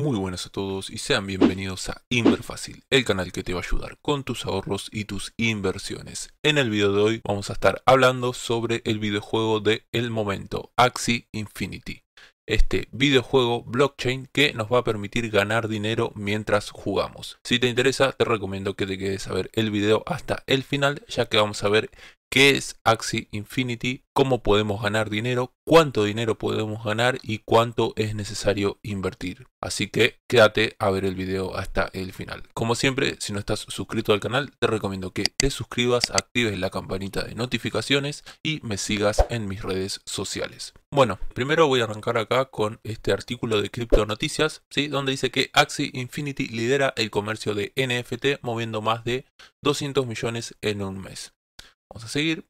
Muy buenas a todos y sean bienvenidos a Inverfácil, el canal que te va a ayudar con tus ahorros y tus inversiones. En el video de hoy vamos a estar hablando sobre el videojuego de el momento, Axie Infinity. Este videojuego blockchain que nos va a permitir ganar dinero mientras jugamos. Si te interesa, te recomiendo que te quedes a ver el video hasta el final, ya que vamos a ver qué es axi Infinity, cómo podemos ganar dinero, cuánto dinero podemos ganar y cuánto es necesario invertir. Así que quédate a ver el video hasta el final. Como siempre, si no estás suscrito al canal, te recomiendo que te suscribas, actives la campanita de notificaciones y me sigas en mis redes sociales. Bueno, primero voy a arrancar acá con este artículo de Crypto Noticias, ¿sí? donde dice que Axi Infinity lidera el comercio de NFT moviendo más de 200 millones en un mes a seguir.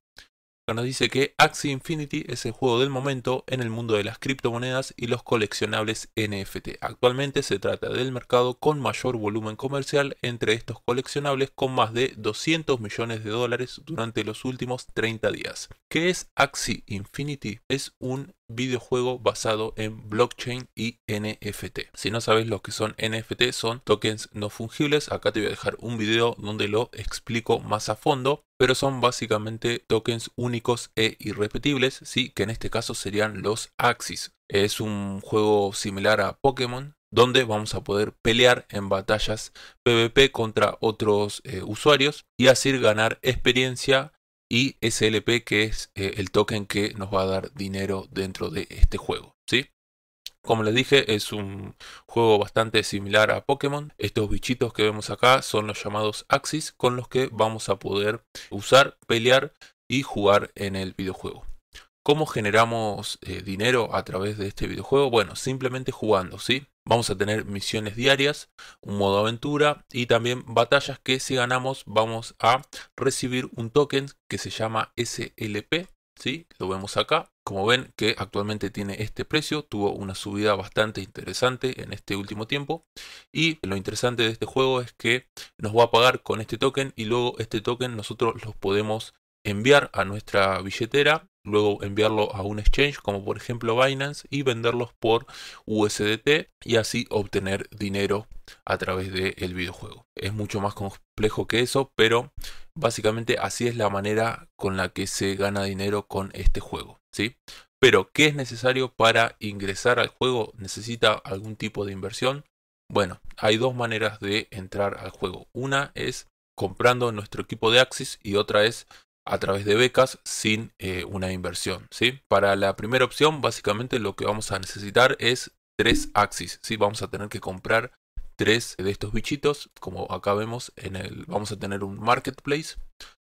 Nos dice que Axie Infinity es el juego del momento en el mundo de las criptomonedas y los coleccionables NFT. Actualmente se trata del mercado con mayor volumen comercial entre estos coleccionables con más de 200 millones de dólares durante los últimos 30 días. ¿Qué es Axie Infinity? Es un videojuego basado en blockchain y NFT. Si no sabes lo que son NFT, son tokens no fungibles. Acá te voy a dejar un video donde lo explico más a fondo, pero son básicamente tokens únicos e irrepetibles, sí, que en este caso serían los Axis. Es un juego similar a Pokémon, donde vamos a poder pelear en batallas PvP contra otros eh, usuarios y así ganar experiencia y SLP que es eh, el token que nos va a dar dinero dentro de este juego. ¿sí? Como les dije, es un juego bastante similar a Pokémon. Estos bichitos que vemos acá son los llamados Axis con los que vamos a poder usar, pelear y jugar en el videojuego. ¿Cómo generamos eh, dinero a través de este videojuego? Bueno, simplemente jugando, ¿sí? Vamos a tener misiones diarias, un modo aventura y también batallas que si ganamos vamos a recibir un token que se llama SLP. ¿sí? Lo vemos acá. Como ven que actualmente tiene este precio, tuvo una subida bastante interesante en este último tiempo. Y lo interesante de este juego es que nos va a pagar con este token y luego este token nosotros los podemos enviar a nuestra billetera luego enviarlo a un exchange como por ejemplo Binance y venderlos por USDT y así obtener dinero a través del videojuego. Es mucho más complejo que eso, pero básicamente así es la manera con la que se gana dinero con este juego. ¿sí? Pero, ¿qué es necesario para ingresar al juego? ¿Necesita algún tipo de inversión? Bueno, hay dos maneras de entrar al juego. Una es comprando nuestro equipo de Axis y otra es a través de becas sin eh, una inversión. ¿sí? Para la primera opción, básicamente lo que vamos a necesitar es tres axis. ¿sí? Vamos a tener que comprar tres de estos bichitos, como acá vemos, en el, vamos a tener un marketplace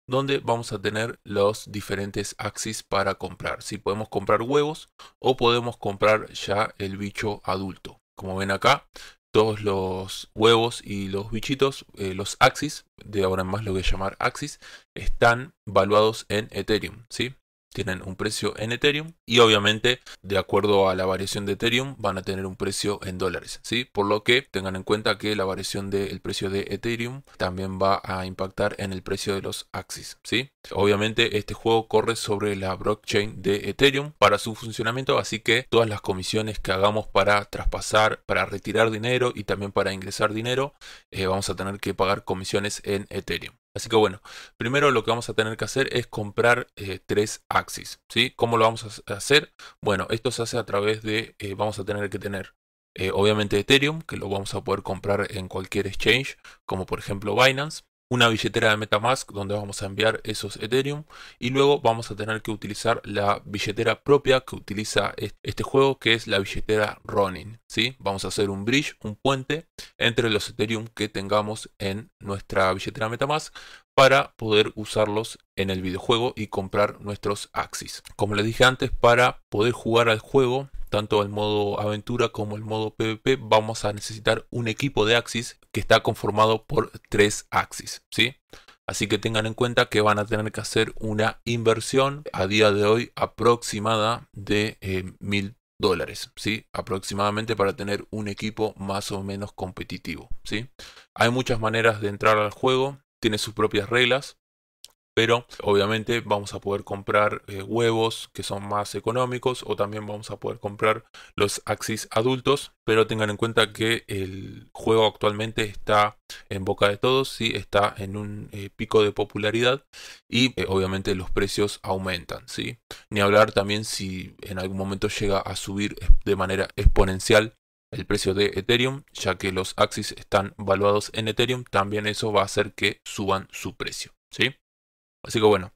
donde vamos a tener los diferentes axis para comprar. Si podemos comprar huevos o podemos comprar ya el bicho adulto. Como ven acá, todos los huevos y los bichitos, eh, los axis, de ahora en más lo que llamar axis, están valuados en Ethereum, ¿sí? tienen un precio en Ethereum y obviamente de acuerdo a la variación de Ethereum van a tener un precio en dólares, ¿sí? Por lo que tengan en cuenta que la variación del precio de Ethereum también va a impactar en el precio de los Axis, ¿sí? Obviamente este juego corre sobre la blockchain de Ethereum para su funcionamiento, así que todas las comisiones que hagamos para traspasar, para retirar dinero y también para ingresar dinero, eh, vamos a tener que pagar comisiones en Ethereum. Así que bueno, primero lo que vamos a tener que hacer es comprar eh, tres Axis. ¿sí? ¿Cómo lo vamos a hacer? Bueno, esto se hace a través de, eh, vamos a tener que tener eh, obviamente Ethereum, que lo vamos a poder comprar en cualquier exchange, como por ejemplo Binance una billetera de Metamask donde vamos a enviar esos Ethereum y luego vamos a tener que utilizar la billetera propia que utiliza este juego que es la billetera Ronin. ¿sí? Vamos a hacer un bridge, un puente entre los Ethereum que tengamos en nuestra billetera Metamask para poder usarlos en el videojuego y comprar nuestros Axis. Como les dije antes, para poder jugar al juego tanto el modo aventura como el modo PvP, vamos a necesitar un equipo de Axis que está conformado por tres Axis, ¿sí? Así que tengan en cuenta que van a tener que hacer una inversión a día de hoy aproximada de eh, mil dólares, ¿sí? Aproximadamente para tener un equipo más o menos competitivo, ¿sí? Hay muchas maneras de entrar al juego, tiene sus propias reglas, pero obviamente vamos a poder comprar eh, huevos que son más económicos o también vamos a poder comprar los Axis adultos, pero tengan en cuenta que el juego actualmente está en boca de todos, está en un eh, pico de popularidad y eh, obviamente los precios aumentan, ¿sí? Ni hablar también si en algún momento llega a subir de manera exponencial el precio de Ethereum, ya que los Axis están valuados en Ethereum, también eso va a hacer que suban su precio. ¿sí? Así que bueno,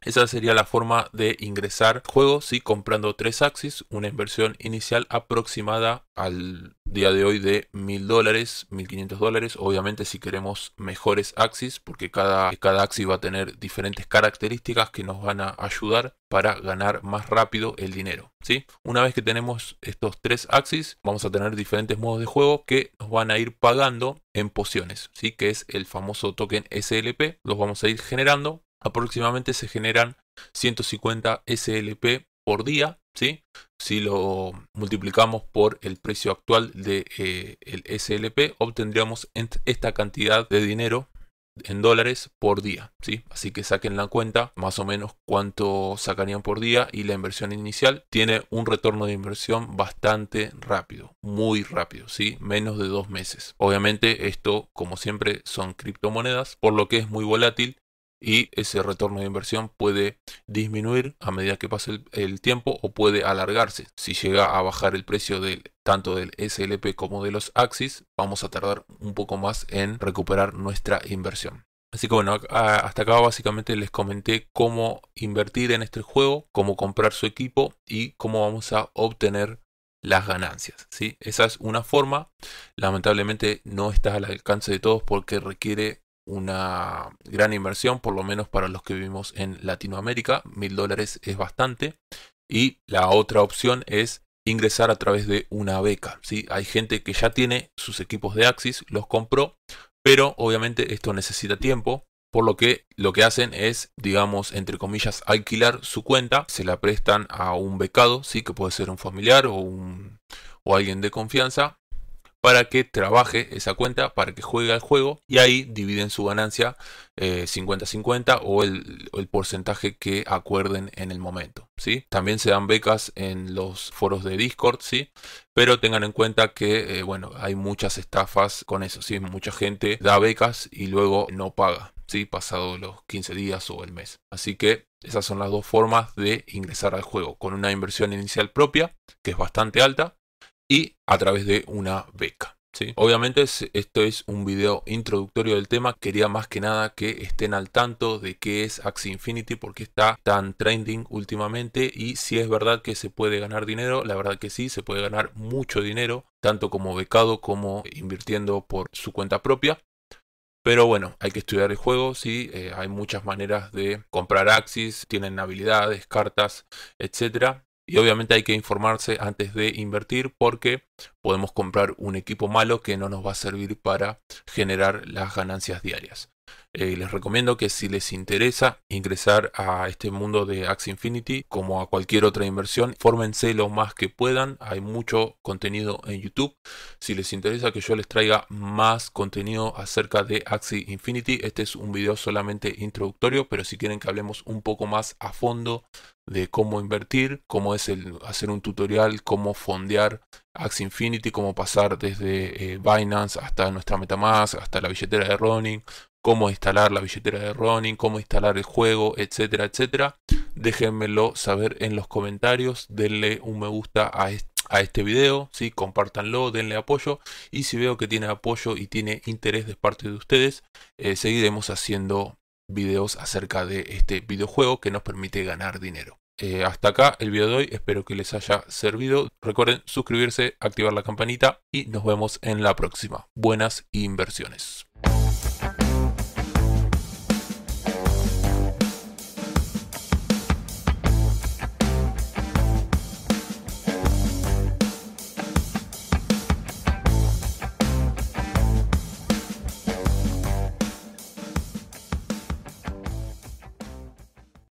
esa sería la forma de ingresar juegos ¿sí? comprando tres Axis, una inversión inicial aproximada al día de hoy de 1000 dólares, 1500 dólares. Obviamente, si queremos mejores Axis, porque cada, cada Axis va a tener diferentes características que nos van a ayudar para ganar más rápido el dinero. ¿sí? Una vez que tenemos estos tres Axis, vamos a tener diferentes modos de juego que nos van a ir pagando en pociones, ¿sí? que es el famoso token SLP. Los vamos a ir generando aproximadamente se generan 150 SLP por día, Si lo multiplicamos por el precio actual del de, eh, SLP, obtendríamos esta cantidad de dinero en dólares por día, ¿sí? Así que saquen la cuenta más o menos cuánto sacarían por día y la inversión inicial tiene un retorno de inversión bastante rápido, muy rápido, ¿sí? Menos de dos meses. Obviamente esto, como siempre, son criptomonedas, por lo que es muy volátil y ese retorno de inversión puede disminuir a medida que pase el, tiempo o puede alargarse. Si llega a bajar el precio del, tanto del SLP como de los Axis, vamos a tardar un poco más en recuperar nuestra inversión. Así que bueno, hasta acá básicamente les comenté cómo invertir en este juego, cómo comprar su equipo y cómo vamos a obtener las ganancias. ¿sí? Esa es una forma. Lamentablemente no está al alcance de todos porque requiere una gran inversión, por lo menos para los que vivimos en Latinoamérica. Mil dólares es bastante. Y la otra opción es ingresar a través de una beca. si Hay gente que ya tiene sus equipos de Axis, los compró, pero obviamente esto necesita tiempo. Por lo que lo que hacen es, digamos, entre comillas, alquilar su cuenta, se la prestan a un becado, sí, que puede ser un familiar o, un, o alguien de confianza, para que trabaje esa cuenta, para que juegue al juego y ahí dividen su ganancia 50-50 eh, o el, porcentaje que acuerden en el momento. ¿sí? También se dan becas en los foros de Discord, ¿sí? pero tengan en cuenta que eh, bueno, hay muchas estafas con eso. ¿sí? Mucha gente da becas y luego no paga. ¿sí? pasado los 15 días o el mes. Así que esas son las dos formas de ingresar al juego, con una inversión inicial propia, que es bastante alta, y a través de una beca. ¿sí? Obviamente esto es un video introductorio del tema, quería más que nada que estén al tanto de qué es Axie Infinity porque está tan trending últimamente y si es verdad que se puede ganar dinero, la verdad que sí, se puede ganar mucho dinero, tanto como becado como invirtiendo por su cuenta propia. Pero bueno, hay que estudiar el juego, sí, eh, hay muchas maneras de comprar Axis, tienen habilidades, cartas, etc. Y obviamente hay que informarse antes de invertir porque podemos comprar un equipo malo que no nos va a servir para generar las ganancias diarias. Eh, les recomiendo que si les interesa ingresar a este mundo de Axie Infinity, como a cualquier otra inversión, fórmense lo más que puedan. Hay mucho contenido en YouTube. Si les interesa que yo les traiga más contenido acerca de Axie Infinity, este es un video solamente introductorio, pero si quieren que hablemos un poco más a fondo de cómo invertir, cómo es el hacer un tutorial, cómo fondear Axie Infinity, cómo pasar desde eh, Binance hasta nuestra MetaMask, hasta la billetera de Ronin, cómo instalar la billetera de Ronin, cómo instalar el juego, etcétera, etcétera. Déjenmelo saber en los comentarios, denle un me gusta a este video, ¿sí? denle apoyo y si veo que tiene apoyo y tiene interés de parte de ustedes, eh, seguiremos haciendo videos acerca de este videojuego que nos permite ganar dinero. Eh, hasta acá el video de hoy, espero que les haya servido. Recuerden suscribirse, activar la campanita y nos vemos en la próxima. Buenas inversiones.